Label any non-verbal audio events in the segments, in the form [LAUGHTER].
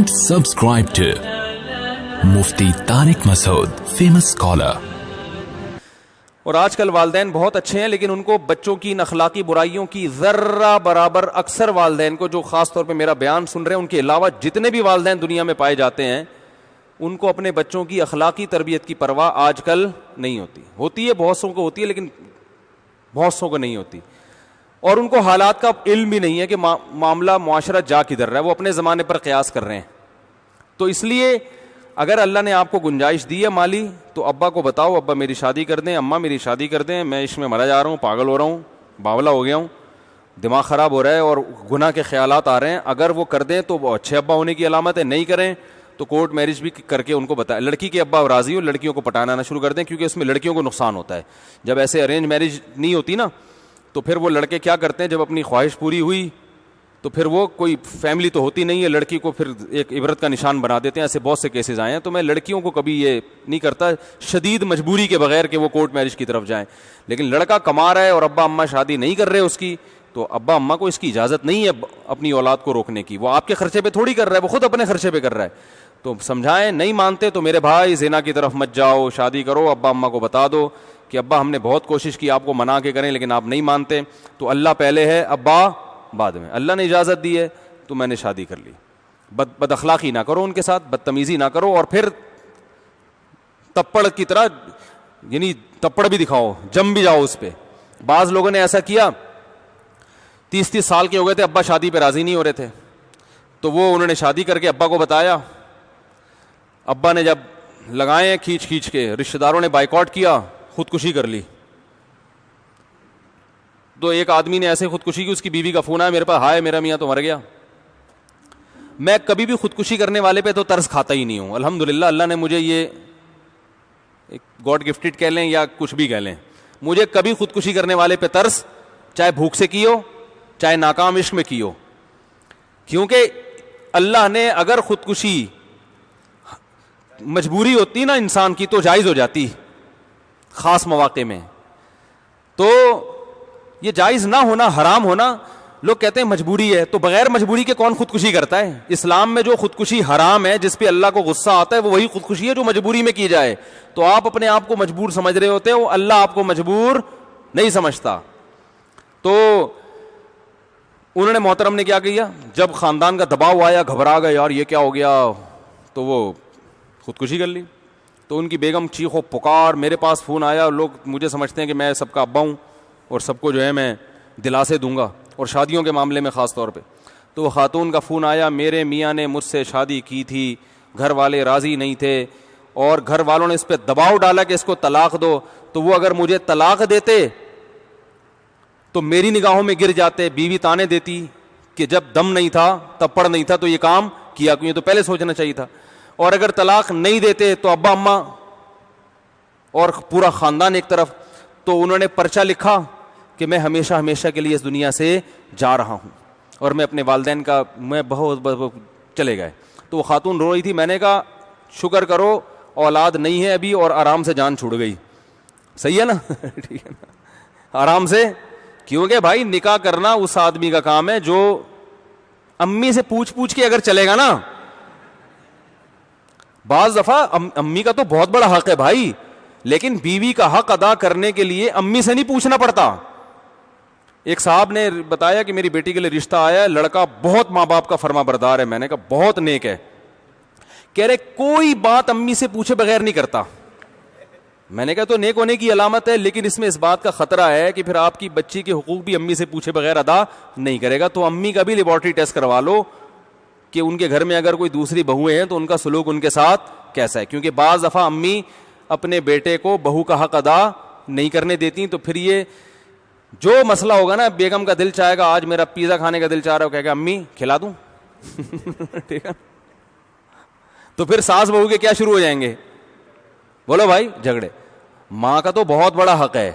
and subscribe to Mufti Tariq Masood, famous scholar. और आजकल वालदे बहुत अच्छे हैं लेकिन उनको बच्चों की नखलाकी बुराइयों की ज़र्रा बराबर अक्सर वालदेन को जो ख़ास तौर पे मेरा बयान सुन रहे हैं उनके अलावा जितने भी वालदेन दुनिया में पाए जाते हैं उनको अपने बच्चों की अखलाकी तरबियत की परवाह आजकल नहीं होती होती है बहुत सौ को होती है लेकिन बहुत सौ को नहीं होती और उनको हालात का इल्म भी नहीं है कि मा, मामला माशरा जा किधर रहा है वो अपने ज़माने पर कयास कर रहे हैं तो इसलिए अगर अल्लाह ने आपको गुंजाइश दी है माली तो अब्बा को बताओ अब्बा मेरी शादी कर दें अम्मा मेरी शादी कर दें मैं इसमें मरा जा रहा हूँ पागल हो रहा हूँ बावला हो गया हूँ दिमाग ख़राब हो रहा है और गुनाह के ख्याल आ रहे हैं अगर वो कर दें तो वो अच्छे अब्बा होने की अलामत है नहीं करें तो कोर्ट मैरिज भी करके उनको बताएं लड़की के अब्बा राज़ी हो लड़कियों को पटाना ना शुरू कर दें क्योंकि उसमें लड़कियों को नुकसान होता है जब ऐसे अरेंज मैरिज नहीं होती ना तो फिर वो लड़के क्या करते हैं जब अपनी ख्वाहिश पूरी हुई तो फिर वो कोई फैमिली तो होती नहीं है लड़की को फिर एक इबरत का निशान बना देते हैं ऐसे बहुत से केसेस आए हैं तो मैं लड़कियों को कभी ये नहीं करता शदीद मजबूरी के बगैर कि वो कोर्ट मैरिज की तरफ जाएं लेकिन लड़का कमा रहा है और अब्बा अम्मा शादी नहीं कर रहे उसकी तो अब्बा अम्मा को इसकी इजाज़त नहीं है अपनी औलाद को रोकने की वो आपके खर्चे पर थोड़ी कर रहा है वो खुद अपने खर्चे पे कर रहा है तो समझाएं नहीं मानते तो मेरे भाई जेना की तरफ मत जाओ शादी करो अब्बा अम्मा को बता दो कि अब्बा हमने बहुत कोशिश की आपको मना के करें लेकिन आप नहीं मानते तो अल्लाह पहले है अब्बा बाद में अल्लाह ने इजाज़त दी है तो मैंने शादी कर ली बद बद अखलाक़ी ना करो उनके साथ बदतमीज़ी ना करो और फिर तप्पड़ की तरह यानी तप्पड़ भी दिखाओ जम भी जाओ उस पर बाज़ लोगों ने ऐसा किया तीस तीस साल के हो गए थे अब्बा शादी पर राज़ी नहीं हो रहे थे तो वो उन्होंने शादी करके अब्बा को बताया अब्बा ने जब लगाए खींच खींच के रिश्तेदारों ने बाइकआउट किया खुदकुशी कर ली तो एक आदमी ने ऐसे खुदकुशी की उसकी बीवी का फोन आया मेरे पास हाय मेरा मियाँ तो मर गया मैं कभी भी खुदकुशी करने वाले पे तो तर्स खाता ही नहीं हूं अल्हम्दुलिल्लाह अल्लाह ने मुझे ये एक गॉड गिफ्टेड कह लें या कुछ भी कह लें मुझे कभी खुदकुशी करने वाले पे तर्स चाहे भूख से की हो चाहे नाकाम इश्क में की हो क्योंकि अल्लाह ने अगर खुदकुशी मजबूरी होती ना इंसान की तो जायज़ हो जाती खास मौाक़े में तो ये जायज़ ना होना हराम होना लोग कहते हैं मजबूरी है तो बगैर मजबूरी के कौन खुदकुशी करता है इस्लाम में जो खुदकुशी हराम है जिस पे अल्लाह को गुस्सा आता है वो वही खुदकुशी है जो मजबूरी में की जाए तो आप अपने आप को मजबूर समझ रहे होते हो अल्लाह आपको मजबूर नहीं समझता तो उन्होंने मोहतरम ने क्या किया जब खानदान का दबाव आया घबरा गए यार ये क्या हो गया तो वो खुदकुशी कर ली तो उनकी बेगम चीखो पुकार मेरे पास फ़ोन आया और लोग मुझे समझते हैं कि मैं सबका अब्बा हूँ और सबको जो है मैं दिलासे दूंगा और शादियों के मामले में ख़ास तौर पर तो ख़ातून का फ़ोन आया मेरे मियाँ ने मुझसे शादी की थी घर वाले राज़ी नहीं थे और घर वालों ने इस पर दबाव डाला कि इसको तलाक दो तो वो अगर मुझे तलाक देते तो मेरी निगाहों में गिर जाते बीवी ताने देती कि जब दम नहीं था तब पड़ नहीं था तो ये काम किया क्यों तो पहले सोचना चाहिए था और अगर तलाक नहीं देते तो अब्बा अम्मा और पूरा ख़ानदान एक तरफ तो उन्होंने पर्चा लिखा कि मैं हमेशा हमेशा के लिए इस दुनिया से जा रहा हूँ और मैं अपने वालदे का मैं बहुत, बहुत चले गए तो वो खातून रो रही थी मैंने कहा शुक्र करो औलाद नहीं है अभी और आराम से जान छूट गई सही है ना [LAUGHS] ठीक है ना आराम से क्योंकि भाई निकाह करना उस आदमी का काम है जो अम्मी से पूछ पूछ के अगर चलेगा ना बाज दफा अम, अम्मी का तो बहुत बड़ा हक है भाई लेकिन बीवी का हक अदा करने के लिए अम्मी से नहीं पूछना पड़ता एक साहब ने बताया कि मेरी बेटी के लिए रिश्ता आया है लड़का बहुत माँ बाप का फर्मा बरदार है मैंने कहा बहुत नेक है कह रहे कोई बात अम्मी से पूछे बगैर नहीं करता मैंने कहा तो नेक होने की अलामत है लेकिन इसमें इस बात का खतरा है कि फिर आपकी बच्ची के हकूक भी अम्मी से पूछे बगैर अदा नहीं करेगा तो अम्मी का भी लेबॉर्ट्री टेस्ट करवा लो कि उनके घर में अगर कोई दूसरी बहुएं हैं तो उनका सलूक उनके साथ कैसा है क्योंकि बाज़ दफ़ा अम्मी अपने बेटे को बहू का हक अदा नहीं करने देती तो फिर ये जो मसला होगा ना बेगम का दिल चाहेगा आज मेरा पिज़्ज़ा खाने का दिल चाह रहा है कहेगा अम्मी खिला दूँ [LAUGHS] ठीक है तो फिर सास बहू के क्या शुरू हो जाएंगे बोलो भाई झगड़े माँ का तो बहुत बड़ा हक है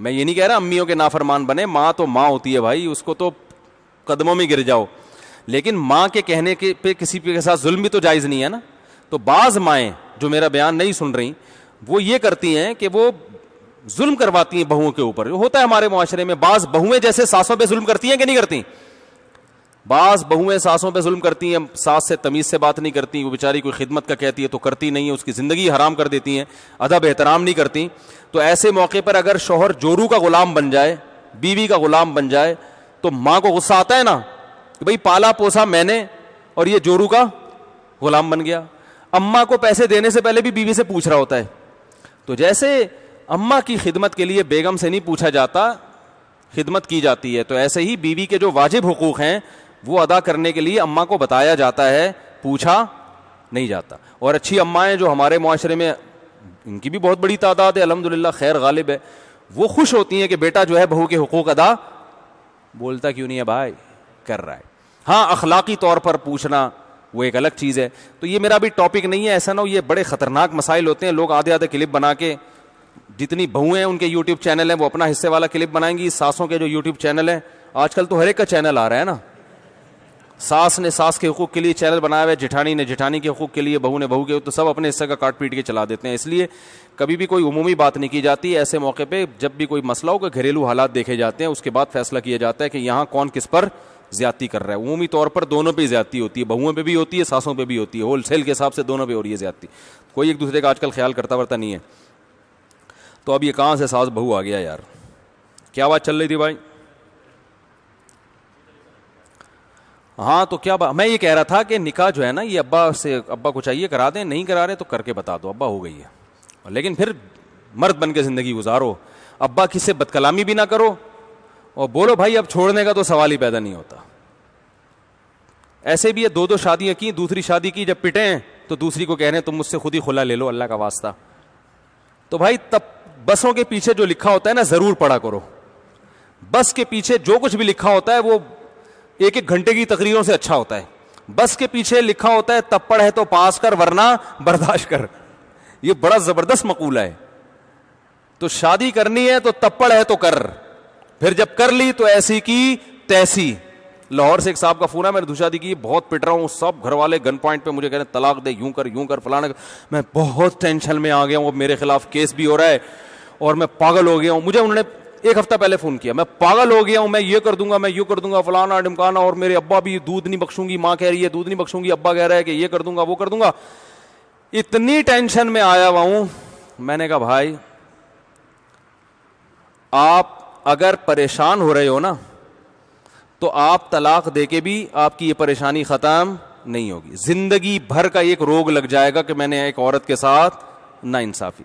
मैं ये नहीं कह रहा अम्मियों के नाफरमान बने माँ तो माँ होती है भाई उसको तो कदमों में गिर जाओ लेकिन माँ के कहने के पे किसी के साथ जुल्म भी तो जायज़ नहीं है ना तो बाज़ माएँ जो मेरा बयान नहीं सुन रही वो ये करती हैं कि वो जुल्म करवाती हैं बहुओं के ऊपर जो होता है हमारे माशरे में बाज़ बहुएं जैसे सासों पे जुल्म करती हैं कि नहीं करती बास बहुएं सासों पे जुल्म करती हैं सास से तमीज़ से बात नहीं करती वो बेचारी कोई खिदमत का कहती है तो करती नहीं है उसकी ज़िंदगी हराम कर देती हैं अदब एहतराम नहीं करती तो ऐसे मौके पर अगर शोहर जोरू का ग़ुलाम बन जाए बीवी का ग़ुलाम बन जाए तो माँ को गुस्सा आता है ना कि भाई पाला पोसा मैंने और ये जोरू का गुलाम बन गया अम्मा को पैसे देने से पहले भी बीवी से पूछ रहा होता है तो जैसे अम्मा की खिदमत के लिए बेगम से नहीं पूछा जाता खिदमत की जाती है तो ऐसे ही बीवी के जो वाजिब हकूक़ हैं वो अदा करने के लिए अम्मा को बताया जाता है पूछा नहीं जाता और अच्छी अम्माएं जो हमारे माशरे में इनकी भी बहुत बड़ी तादाद है अलहमदिल्ला खैर गालिब है वो खुश होती हैं कि बेटा जो है बहू के हकूक़ अदा बोलता क्यों नहीं है भाई कर रहा है हाँ अखलाकी तौर पर पूछना वो एक अलग चीज़ है तो ये मेरा भी टॉपिक नहीं है ऐसा ना हो ये बड़े ख़तरनाक मसाइल होते हैं लोग आधे आधे क्लिप बना के जितनी बहुएं हैं उनके यूट्यूब चैनल हैं वो अपना हिस्से वाला क्लिप बनाएंगी सासों के जो यूट्यूब चैनल हैं आजकल तो हर एक का चैनल आ रहा है ना सास ने सास के हकूक के लिए चैनल बनाया हुआ है जिठानी ने जिठानी के हकूक के लिए बहू ने बहू के तो सब अपने हिस्से का काट पीट के चला देते हैं इसलिए कभी भी कोई उमूमी बात नहीं की जाती ऐसे मौके पर जब भी कोई मसला होगा घरेलू हालात देखे जाते हैं उसके बाद फैसला किया जाता है कि यहाँ कौन किस पर ज्यादा कर रहा है उमूमी तौर पर दोनों पे ज्यादा होती है बहुओं पे भी होती है सासों पे भी होती है होलसेल के हिसाब से दोनों पे हो रही है ज्यादा कोई एक दूसरे का आजकल ख्याल करता वरता नहीं है तो अब ये कहाँ से सास बहू आ गया यार क्या बात चल रही थी भाई हाँ तो क्या बात मैं ये कह रहा था कि निकाह जो है ना ये अब्बा से अब्बा को चाहिए करा दें नहीं करा रहे तो करके बता दो अब्बा हो गई है लेकिन फिर मर्द बन के ज़िंदगी गुजारो अब्बा किसी बदकलामी भी ना करो और बोलो भाई अब छोड़ने का तो सवाल ही पैदा नहीं होता ऐसे भी है दो दो शादियां की दूसरी शादी की जब पिटे हैं तो दूसरी को कह रहे हैं तुम मुझसे खुद ही खुला ले लो अल्लाह का वास्ता तो भाई तब बसों के पीछे जो लिखा होता है ना जरूर पढ़ा करो बस के पीछे जो कुछ भी लिखा होता है वो एक एक घंटे की तकरीरों से अच्छा होता है बस के पीछे लिखा होता है तप्पड़ है तो पास कर वरना बर्दाश्त कर ये बड़ा जबरदस्त मकूला है तो शादी करनी है तो तप्पड़ है तो कर फिर जब कर ली तो ऐसी की तैसी लाहौर से एक साहब का फोन है मैंने दूसरा दी कि बहुत पिट रहा हूँ सब घर वाले गन पॉइंट पे मुझे कह रहे हैं तलाक दे यूं कर यूं कर फलाना कर मैं बहुत टेंशन में आ गया हूं मेरे खिलाफ केस भी हो रहा है और मैं पागल हो गया हूं मुझे उन्होंने एक हफ्ता पहले फोन किया मैं पागल हो गया हूं मैं ये कर दूंगा मैं यू कर दूंगा फलाना ढिमकाना और मेरे अब्बा भी दूध नहीं बख्शूंगी माँ कह रही है दूध नहीं बख्शूंगी अब्बा कह रहा है कि ये कर दूंगा वो कर दूंगा इतनी टेंशन में आया हुआ हूं मैंने कहा भाई आप अगर परेशान हो रहे हो ना तो आप तलाक दे के भी आपकी ये परेशानी ख़त्म नहीं होगी जिंदगी भर का एक रोग लग जाएगा कि मैंने एक औरत के साथ ना इंसाफी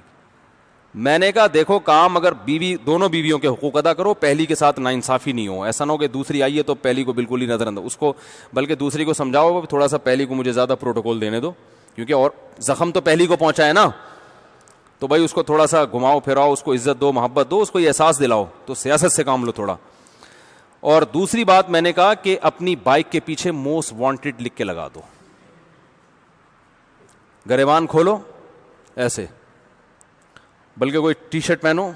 मैंने कहा देखो काम अगर बीवी दोनों बीवियों के हकूक अदा करो पहली के साथ ना इंसाफी नहीं हो ऐसा ना हो कि दूसरी आई है तो पहली को बिल्कुल ही नजरअंदाज उसको बल्कि दूसरी को समझाओ थोड़ा सा पहली को मुझे ज़्यादा प्रोटोकॉल देने दो क्योंकि और ज़ख्म तो पहली को पहुंचा है ना तो भाई उसको थोड़ा सा घुमाओ फिराओ उसको इज्जत दो मोहब्बत दो उसको एहसास दिलाओ तो सियासत से काम लो थोड़ा और दूसरी बात मैंने कहा कि अपनी बाइक के पीछे मोस्ट वांटेड लिख के लगा दो गरेवान खोलो ऐसे बल्कि कोई टी शर्ट पहनो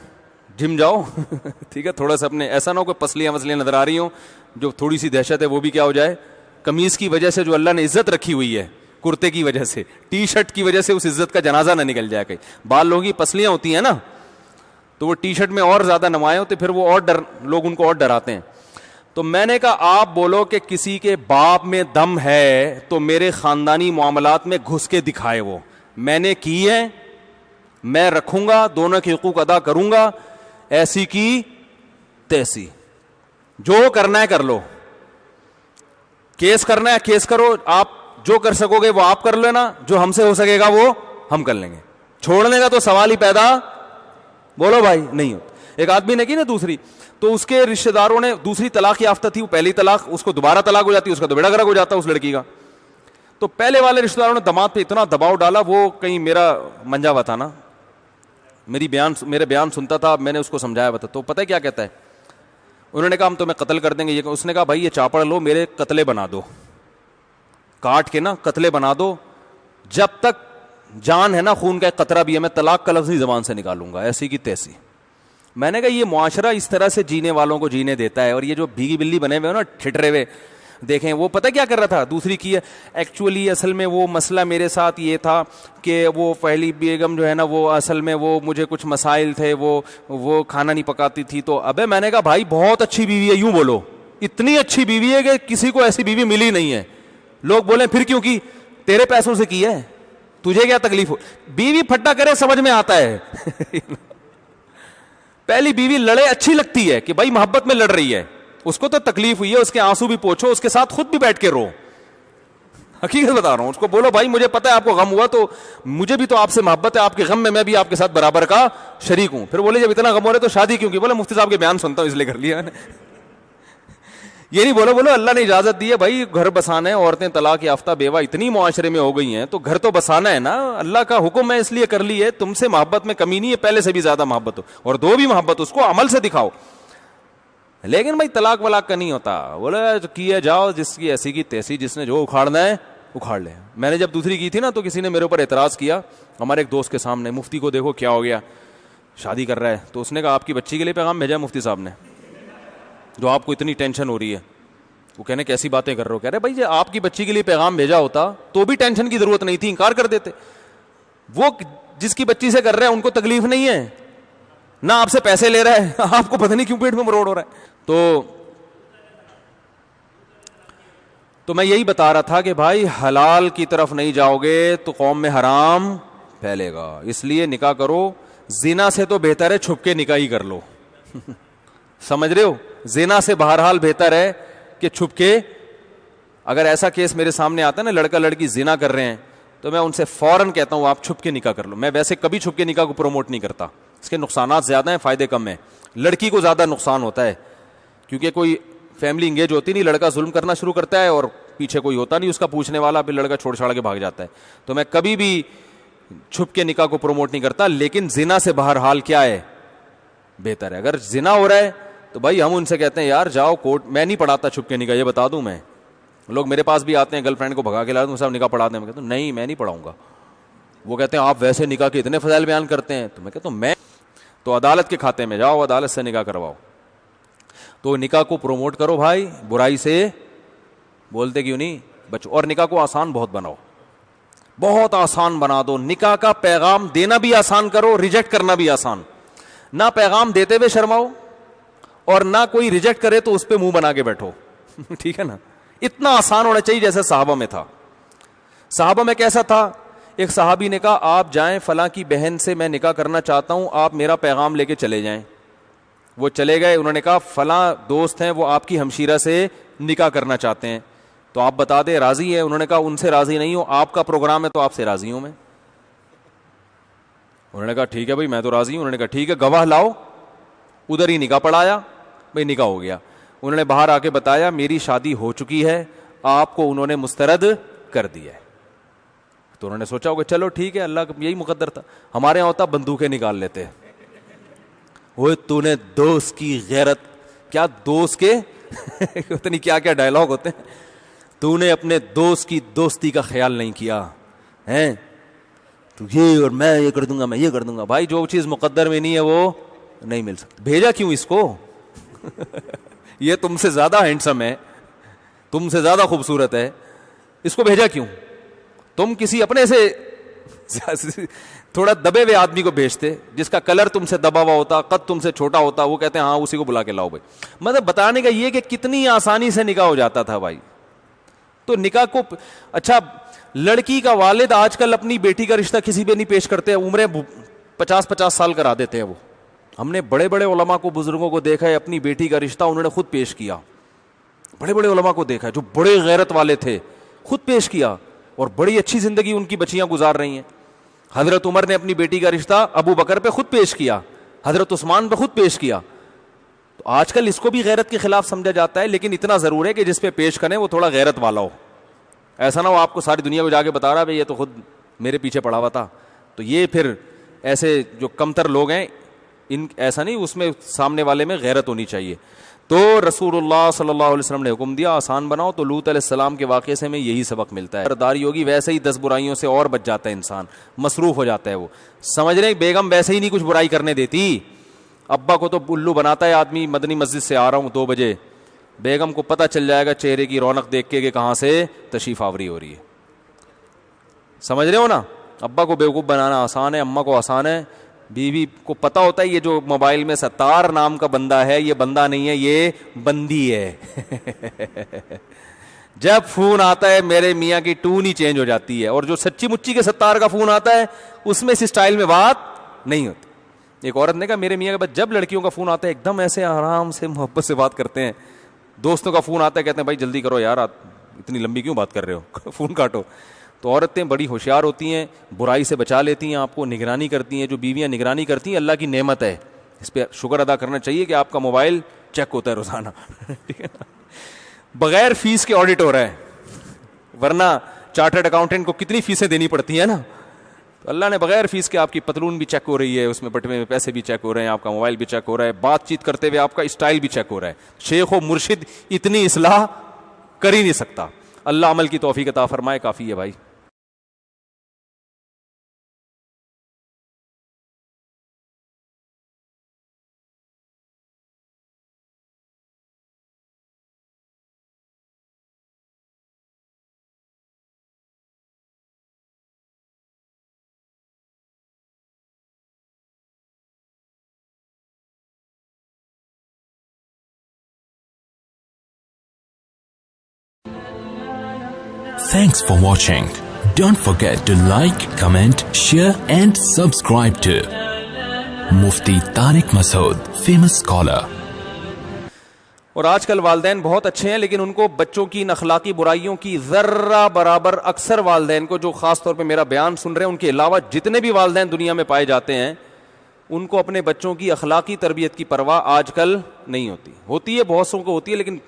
जिम जाओ [LAUGHS] ठीक है थोड़ा सा अपने ऐसा ना हो कोई पसलियां वसलियां नजर आ रही हो जो थोड़ी सी दहशत है वो भी क्या हो जाए कमीज की वजह से जो अल्लाह ने इज्जत रखी हुई है कुर्ते की वजह से टी शर्ट की वजह से उस इज्जत का जनाजा ना निकल जाए कहीं बाल लोगों की पसलियां होती हैं ना तो वो टी शर्ट में और ज्यादा नमाए होते तो फिर वो और डर लोग उनको और डराते हैं तो मैंने कहा आप बोलो कि किसी के बाप में दम है तो मेरे खानदानी मामलात में घुस के दिखाए वो मैंने की है मैं रखूंगा दोनों के हकूक अदा करूंगा ऐसी की तैसी जो करना है कर लो केस करना है केस करो आप जो कर सकोगे वो आप कर लेना जो हमसे हो सकेगा वो हम कर लेंगे छोड़ने का तो सवाल ही पैदा बोलो भाई नहीं होता एक आदमी ने की ना दूसरी तो उसके रिश्तेदारों ने दूसरी तलाक याफ्ता थी वो पहली तलाक उसको दोबारा तलाक हो जाती उसका तो बेड़ा गर्क हो जाता उस लड़की का तो पहले वाले रिश्तेदारों ने दमाद पे इतना दबाव डाला वो कहीं मेरा मंजा हुआ था ना मेरी बयान मेरे बयान सुनता था मैंने उसको समझाया हुआ था तो पता है क्या कहता है उन्होंने कहा हम तुम्हें कत्ल कर देंगे ये उसने कहा भाई ये चापड़ लो मेरे कतले बना दो काट के ना कतले बना दो जब तक जान है ना खून का एक कतरा भी है मैं तलाक का लफ्ज़ ही ज़बान से निकालूंगा ऐसी की तैसी मैंने कहा ये माशरा इस तरह से जीने वालों को जीने देता है और ये जो भीगी बिल्ली बने हुए हो ना ठिठरे हुए देखें वो पता क्या कर रहा था दूसरी की है एक्चुअली असल में वो मसला मेरे साथ ये था कि वो पहली बेगम जो है ना वो असल में वो मुझे कुछ मसाइल थे वो वो खाना नहीं पकाती थी तो अबे मैंने कहा भाई बहुत अच्छी बीवी है यूँ बोलो इतनी अच्छी बीवी है कि किसी को ऐसी बीवी मिली नहीं है लोग बोले फिर क्योंकि तेरे पैसों से की है तुझे क्या तकलीफ हो बीवी फट्टा करे समझ में आता है [LAUGHS] पहली बीवी लड़े अच्छी लगती है कि भाई मोहब्बत में लड़ रही है उसको तो तकलीफ हुई है उसके आंसू भी पोछो उसके साथ खुद भी बैठ के रो हकीकत बता रहा हूं उसको बोलो भाई मुझे पता है आपको गम हुआ तो मुझे भी तो आपसे मोहब्बत है आपके गम में मैं भी आपके साथ बराबर का शरीक हूं फिर बोले जब इतना गम हो रहा है तो शादी क्यों की बोले मुफ्ती साहब के बयान सुनता हूं इसलिए कर लिया ये नहीं बोलो बोलो अल्लाह ने इजाजत दी है भाई घर बसाना है औरतें तलाक याफ्ता बेवा इतनी माशरे में हो गई हैं तो घर तो बसाना है ना अल्लाह का हुक्म है इसलिए कर ली है तुमसे मोहब्बत में कमी नहीं है पहले से भी ज्यादा मोहब्बत हो और दो भी मोहब्बत उसको अमल से दिखाओ लेकिन भाई तलाक वलाक का नहीं होता बोले किया जाओ जिसकी ऐसी की तैसी जिसने जो उखाड़ना है उखाड़ ले मैंने जब दूसरी की थी ना तो किसी ने मेरे ऊपर एतराज़ किया हमारे एक दोस्त के सामने मुफ्ती को देखो क्या हो गया शादी कर रहा है तो उसने कहा आपकी बच्ची के लिए पैगाम भेजा मुफ्ती साहब ने जो आपको इतनी टेंशन हो रही है वो कहने कैसी बातें कर रहे हो कह रहे भाई जब आपकी बच्ची के लिए पैगाम भेजा होता तो भी टेंशन की जरूरत नहीं थी इंकार कर देते वो जिसकी बच्ची से कर रहे हैं उनको तकलीफ नहीं है ना आपसे पैसे ले रहा है [LAUGHS] आपको पता नहीं क्यों पेट में मरोड़ हो रहा है तो तो मैं यही बता रहा था कि भाई हलाल की तरफ नहीं जाओगे तो कौम में हराम फैलेगा इसलिए निकाह करो जीना से तो बेहतर है छुप के निकाह ही कर लो [LAUGHS] समझ रहे हो जेना से बाहर हाल बेहतर है कि छुपके अगर ऐसा केस मेरे सामने आता है ना लड़का लड़की जीना कर रहे हैं तो मैं उनसे फौरन कहता हूं आप छुप के निकाह कर लो मैं वैसे कभी छुपके निकाह को प्रमोट नहीं करता इसके नुकसान ज्यादा हैं फायदे कम हैं लड़की को ज्यादा नुकसान होता है क्योंकि कोई फैमिली इंगेज होती नहीं लड़का जुल्म करना शुरू करता है और पीछे कोई होता नहीं उसका पूछने वाला फिर लड़का छोड़ छाड़ के भाग जाता है तो मैं कभी भी छुप के निकाह को प्रमोट नहीं करता लेकिन जिना से बाहर हाल क्या है बेहतर है अगर जिना हो रहा है तो भाई हम उनसे कहते हैं यार जाओ कोर्ट मैं नहीं पढ़ाता छुप के निकाह ये बता दूँ मैं लोग मेरे पास भी आते हैं गर्लफ्रेंड को भगा के ला दूँ साहब निकाह पढ़ाते हैं मैं कहता हूँ नहीं मैं नहीं पढ़ाऊँगा वो कहते हैं आप वैसे निकाह के इतने फजाइल बयान करते हैं तो मैं कहता हूँ मैं तो अदालत के खाते में जाओ अदालत से निकाह करवाओ तो निकाह को प्रोमोट करो भाई बुराई से बोलते क्यों नहीं बच्चों और निकाह को आसान बहुत बनाओ बहुत आसान बना दो निकाह का पैगाम देना भी आसान करो रिजेक्ट करना भी आसान ना पैगाम देते हुए शर्माओ और ना कोई रिजेक्ट करे तो उस पर मुंह बना के बैठो [LAUGHS] ठीक है ना इतना आसान होना चाहिए जैसे साहबा में था साहबा में कैसा था एक साहबी ने कहा आप जाएं फला की बहन से मैं निकाह करना चाहता हूं आप मेरा पैगाम लेके चले जाएं वो चले गए उन्होंने कहा फला दोस्त हैं वो आपकी हमशीरा से निकाह करना चाहते हैं तो आप बता दें राजी है उन्होंने कहा उनसे राजी नहीं हूं आपका प्रोग्राम है तो आपसे राजी हूं मैं उन्होंने कहा ठीक है भाई मैं तो राजी हूं उन्होंने कहा ठीक है गवाह लाओ उधर ही निकाह पढ़ाया बेनी का हो गया उन्होंने बाहर आके बताया मेरी शादी हो चुकी है आपको उन्होंने मुस्तरद कर दिया है तो उन्होंने सोचा होगा चलो ठीक है अल्लाह का यही मुकद्दर था हमारे यहाँ होता बंदूकें निकाल लेते हैं वो तूने दोस्त की गैरत क्या दोस्त के [LAUGHS] पता क्या क्या डायलॉग होते हैं तूने अपने दोस्त की दोस्ती का ख्याल नहीं किया है तू तो ये और मैं ये कर दूंगा मैं ये कर दूंगा भाई जो चीज़ मुकद्दर में नहीं है वो नहीं मिल सकती भेजा क्यों इसको [LAUGHS] ये तुमसे ज्यादा हैंडसम है तुमसे ज्यादा खूबसूरत है इसको भेजा क्यों तुम किसी अपने से [LAUGHS] थोड़ा दबे हुए आदमी को भेजते जिसका कलर तुमसे दबा हुआ होता कद तुमसे छोटा होता वो कहते हैं हाँ उसी को बुला के लाओ भाई मतलब बताने का ये कि कितनी आसानी से निकाह हो जाता था भाई तो निकाह को अच्छा लड़की का वालिद आजकल अपनी बेटी का रिश्ता किसी पर नहीं पेश करते उम्रें पचास पचास साल करा देते हैं वो हमने बड़े बड़े उलमा को बुजुर्गों को देखा है अपनी बेटी का रिश्ता उन्होंने खुद पेश किया बड़े बड़े उलमा को देखा है जो बड़े गैरत वाले थे खुद पेश किया और बड़ी अच्छी ज़िंदगी उनकी बच्चियाँ गुजार रही हैं हज़रत उमर ने अपनी बेटी का रिश्ता अबू बकर पे खुद पेश किया हज़रत उस्मान पे खुद पेश किया तो आजकल इसको भी गैरत के ख़िलाफ़ समझा जाता है लेकिन इतना ज़रूर है कि जिस पे पेश करें वो थोड़ा गैरत वाला हो ऐसा ना हो आपको सारी दुनिया को जाके बता रहा भाई ये तो खुद मेरे पीछे पड़ा हुआ था तो ये फिर ऐसे जो कमतर लोग हैं इन ऐसा नहीं उसमें सामने वाले में गैरत होनी चाहिए तो रसूल सल्लल्लाहु अलैहि ने हुक्म दिया आसान बनाओ तो लूत सलाम के वाक़े से हमें यही सबक मिलता है दारी होगी वैसे ही दस बुराइयों से और बच जाता है इंसान मसरूफ़ हो जाता है वो समझ रहे बेगम वैसे ही नहीं कुछ बुराई करने देती अब्बा को तो उल्लू बनाता है आदमी मदनी मस्जिद से आ रहा हूँ दो बजे बेगम को पता चल जाएगा चेहरे की रौनक देख के कि कहाँ से तशीफ आवरी हो रही है समझ रहे हो ना अब्बा को बेवकूफ़ बनाना आसान है अम्मा को आसान है बीवी को पता होता है ये जो मोबाइल में सतार नाम का बंदा है ये बंदा नहीं है ये बंदी है [LAUGHS] जब फोन आता है मेरे मियाँ की टून ही चेंज हो जाती है और जो सच्ची मुच्ची के सतार का फोन आता है उसमें इस स्टाइल में बात नहीं होती एक औरत ने कहा मेरे मियाँ के पास जब लड़कियों का फोन आता है एकदम ऐसे आराम से मोहब्बत से बात करते हैं दोस्तों का फोन आता है कहते हैं भाई जल्दी करो यार इतनी लंबी क्यों बात कर रहे हो [LAUGHS] फोन काटो तो औरतें बड़ी होशियार होती हैं बुराई से बचा लेती हैं आपको निगरानी करती हैं जो बीवियाँ निगरानी करती हैं अल्लाह की नेमत है इस पर शुक्र अदा करना चाहिए कि आपका मोबाइल चेक होता है रोज़ाना [LAUGHS] ठीक है ना बगैर फीस के ऑडिट हो रहा है वरना चार्टर्ड अकाउंटेंट को कितनी फीसें देनी पड़ती हैं ना तो अल्लाह ने बगैर फीस के आपकी पतलून भी चेक हो रही है उसमें बटवे में पैसे भी चेक हो रहे हैं आपका मोबाइल भी चेक हो रहा है बातचीत करते हुए आपका स्टाइल भी चेक हो रहा है शेख व मुर्शिद इतनी इसलाह कर ही नहीं सकता अल्लाह अमल की तोफ़ी का फरमाए काफ़ी है भाई Thanks for watching. Don't forget to like, comment, share and subscribe to Mufti Tariq Masood famous scholar. और आजकल वालदेन बहुत अच्छे हैं लेकिन उनको बच्चों की इन अखलाकी बुराइयों की ज़र्रा बराबर अक्सर वालदेन को जो ख़ास तौर पे मेरा बयान सुन रहे हैं उनके अलावा जितने भी वालदेन दुनिया में पाए जाते हैं उनको अपने बच्चों की अखलाकी तरबियत की परवाह आजकल नहीं होती होती है बहुत सौ को होती है लेकिन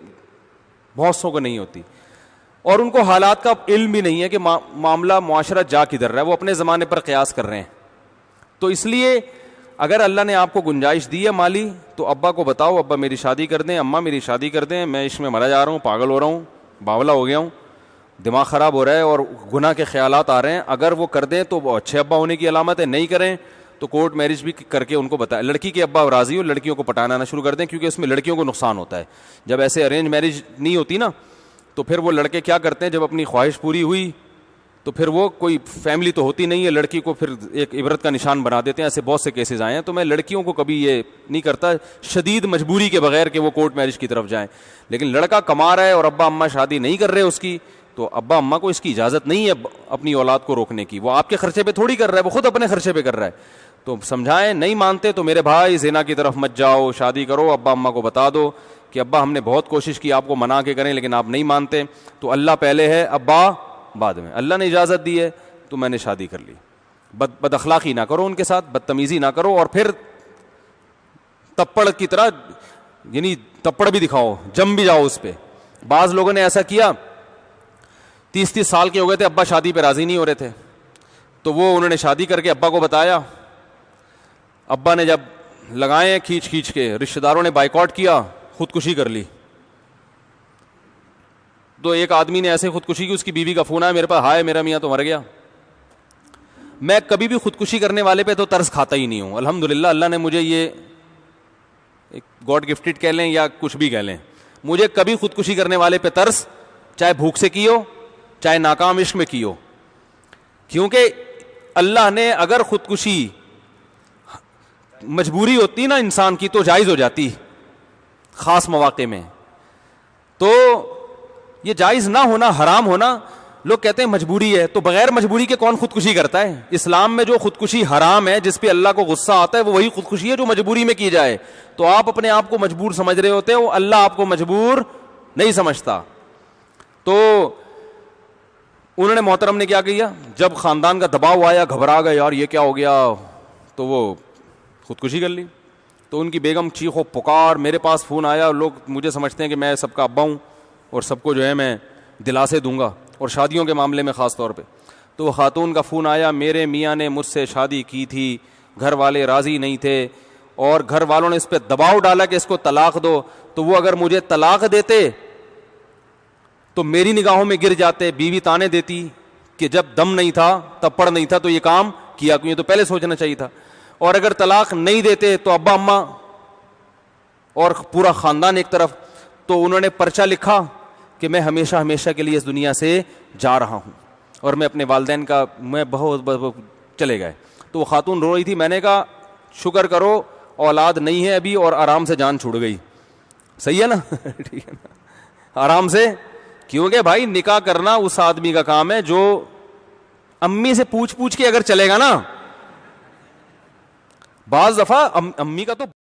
बहुत सौ को नहीं होती और उनको हालात का इल्म भी नहीं है कि मा, मामला माशरा जा किधर रहा है वो अपने ज़माने पर कयास कर रहे हैं तो इसलिए अगर अल्लाह ने आपको गुंजाइश दी है माली तो अब्बा को बताओ अब्बा मेरी शादी कर दें अम्मा मेरी शादी कर दें मैं इसमें मरा जा रहा हूँ पागल हो रहा हूँ बावला हो गया हूँ दिमाग ख़राब हो रहा है और गुनाह के ख्याल आ रहे हैं अगर वो कर दें तो अच्छे अब्बा होने की अलामत है नहीं करें तो कोर्ट मैरिज भी करके उनको बताए लड़की के अब्बा राज़ी हो लड़कियों को पटाना ना शुरू कर दें क्योंकि उसमें लड़कियों को नुकसान होता है जब ऐसे अरेंज मैरिज नहीं होती ना तो फिर वो लड़के क्या करते हैं जब अपनी ख्वाहिश पूरी हुई तो फिर वो कोई फैमिली तो होती नहीं है लड़की को फिर एक इबरत का निशान बना देते हैं ऐसे बहुत से केसेज आए हैं तो मैं लड़कियों को कभी ये नहीं करता शदीद मजबूरी के बगैर कि वो कोर्ट मैरिज की तरफ जाएं लेकिन लड़का कमा रहा है और अब्बा अम्मा शादी नहीं कर रहे उसकी तो अब्बा अम्मा को इसकी इजाज़त नहीं है अपनी औलाद को रोकने की वो आपके खर्चे पे थोड़ी कर रहा है वो खुद अपने खर्चे पे कर रहा है तो समझाएं नहीं मानते तो मेरे भाई जेना की तरफ मत जाओ शादी करो अब्बा अम्मा को बता दो कि अब्बा हमने बहुत कोशिश की आपको मना के करें लेकिन आप नहीं मानते तो अल्लाह पहले है अब्बा बाद में अल्लाह ने इजाज़त दी है तो मैंने शादी कर ली बद बदअखलाकी ना करो उनके साथ बदतमीज़ी ना करो और फिर तप्पड़ की तरह यानी तप्पड़ भी दिखाओ जम भी जाओ उस पर बाज़ लोगों ने ऐसा किया तीस तीस साल के हो गए थे अब्बा शादी पर राज़ी नहीं हो रहे थे तो वो उन्होंने शादी करके अब्बा को बताया अब्बा ने जब लगाए खींच खींच के रिश्तेदारों ने बाइकआउट किया खुदकुशी कर ली तो एक आदमी ने ऐसे खुदकुशी की उसकी बीवी का फोन आया मेरे पास हाय मेरा मियाँ तो मर गया मैं कभी भी खुदकुशी करने वाले पे तो तर्स खाता ही नहीं हूँ अल्हम्दुलिल्लाह अल्लाह ने मुझे ये एक गॉड गिफ्टेड कह लें या कुछ भी कह लें मुझे कभी खुदकुशी करने वाले पे तर्स चाहे भूख से की हो चाहे नाकाम इश्क में की हो क्योंकि अल्लाह ने अगर खुदकुशी मजबूरी होती ना इंसान की तो जायज़ हो जाती ख़ास मौाक़े में तो ये जायज़ ना होना हराम होना लोग कहते हैं मजबूरी है तो बगैर मजबूरी के कौन खुदकुशी करता है इस्लाम में जो खुदकुशी हराम है जिस पे अल्लाह को गुस्सा आता है वो वही खुदकुशी है जो मजबूरी में की जाए तो आप अपने आप को मजबूर समझ रहे होते हैं वो अल्लाह आपको मजबूर नहीं समझता तो उन्होंने मोहतरम ने क्या किया जब खानदान का दबाव आया घबरा गए यार ये क्या हो गया तो वो खुदकुशी कर ली तो उनकी बेगम चीखो पुकार मेरे पास फ़ोन आया और लोग मुझे समझते हैं कि मैं सबका अब्बा हूँ और सबको जो है मैं दिलासे दूंगा और शादियों के मामले में ख़ास तौर पर तो ख़ातून का फ़ोन आया मेरे मियाँ ने मुझसे शादी की थी घर वाले राज़ी नहीं थे और घर वालों ने इस पर दबाव डाला कि इसको तलाक दो तो वो अगर मुझे तलाक देते तो मेरी निगाहों में गिर जाते बीवी ताने देती कि जब दम नहीं था तब पड़ नहीं था तो ये काम किया क्यों तो पहले सोचना चाहिए था और अगर तलाक नहीं देते तो अब्बा अम्मा और पूरा खानदान एक तरफ तो उन्होंने पर्चा लिखा कि मैं हमेशा हमेशा के लिए इस दुनिया से जा रहा हूँ और मैं अपने वालदेन का मैं बहुत, बहुत, चले गए तो वो खातून रो रही थी मैंने कहा शुक्र करो औलाद नहीं है अभी और आराम से जान छूट गई सही है ना [LAUGHS] ठीक है ना आराम से क्योंकि भाई निकाह करना उस आदमी का काम है जो अम्मी से पूछ पूछ के अगर चलेगा ना बाज दफा अम, अम्मी का तो